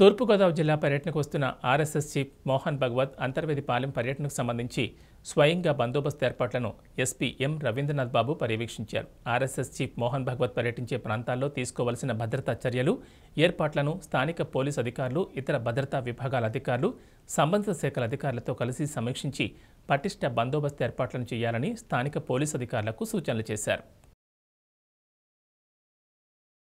తూర్పుగోదావరి జిల్లా పర్యటనకు వస్తున్న ఆర్ఎస్ఎస్ చీఫ్ మోహన్ భగవత్ అంతర్వేది పాలెం పర్యటనకు సంబంధించి స్వయంగా బందోబస్తు ఏర్పాట్లను ఎస్పీ ఎం రవీంద్రనాథ్ బాబు పర్యవేక్షించారు ఆర్ఎస్ఎస్ చీఫ్ మోహన్ భగవత్ పర్యటించే ప్రాంతాల్లో తీసుకోవలసిన భద్రతా చర్యలు ఏర్పాట్లను స్థానిక పోలీసు అధికారులు ఇతర భద్రతా విభాగాల అధికారులు సంబంధిత శాఖల అధికారులతో కలిసి సమీక్షించి పటిష్ట బందోబస్తు ఏర్పాట్లను చేయాలని స్థానిక పోలీసు అధికారులకు సూచనలు చేశారు